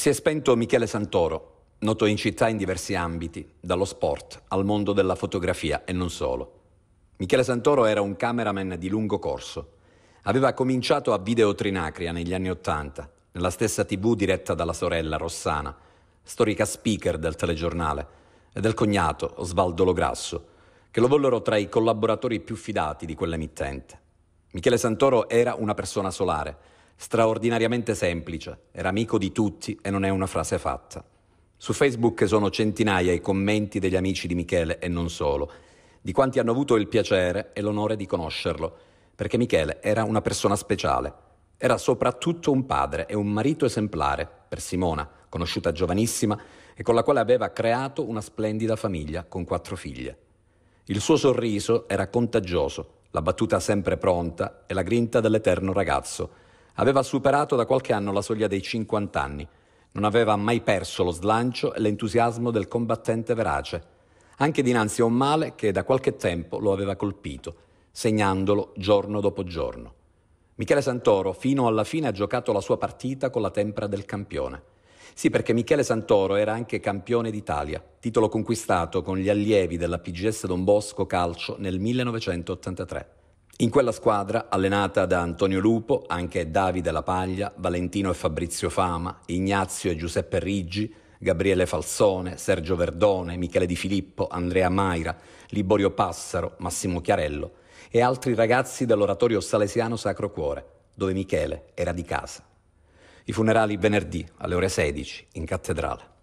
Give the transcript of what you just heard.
Si è spento Michele Santoro, noto in città in diversi ambiti, dallo sport al mondo della fotografia e non solo. Michele Santoro era un cameraman di lungo corso. Aveva cominciato a Video Trinacria negli anni Ottanta, nella stessa tv diretta dalla sorella Rossana, storica speaker del telegiornale, e del cognato Osvaldo Lograsso, che lo vollero tra i collaboratori più fidati di quell'emittente. Michele Santoro era una persona solare, straordinariamente semplice, era amico di tutti e non è una frase fatta. Su Facebook sono centinaia i commenti degli amici di Michele e non solo, di quanti hanno avuto il piacere e l'onore di conoscerlo, perché Michele era una persona speciale. Era soprattutto un padre e un marito esemplare per Simona, conosciuta giovanissima e con la quale aveva creato una splendida famiglia con quattro figlie. Il suo sorriso era contagioso, la battuta sempre pronta e la grinta dell'eterno ragazzo Aveva superato da qualche anno la soglia dei 50 anni. Non aveva mai perso lo slancio e l'entusiasmo del combattente verace, anche dinanzi a un male che da qualche tempo lo aveva colpito, segnandolo giorno dopo giorno. Michele Santoro fino alla fine ha giocato la sua partita con la tempra del campione. Sì, perché Michele Santoro era anche campione d'Italia, titolo conquistato con gli allievi della PGS Don Bosco Calcio nel 1983. In quella squadra, allenata da Antonio Lupo, anche Davide La Paglia, Valentino e Fabrizio Fama, Ignazio e Giuseppe Riggi, Gabriele Falsone, Sergio Verdone, Michele Di Filippo, Andrea Maira, Liborio Passaro, Massimo Chiarello e altri ragazzi dell'oratorio salesiano Sacro Cuore, dove Michele era di casa. I funerali venerdì alle ore 16 in cattedrale.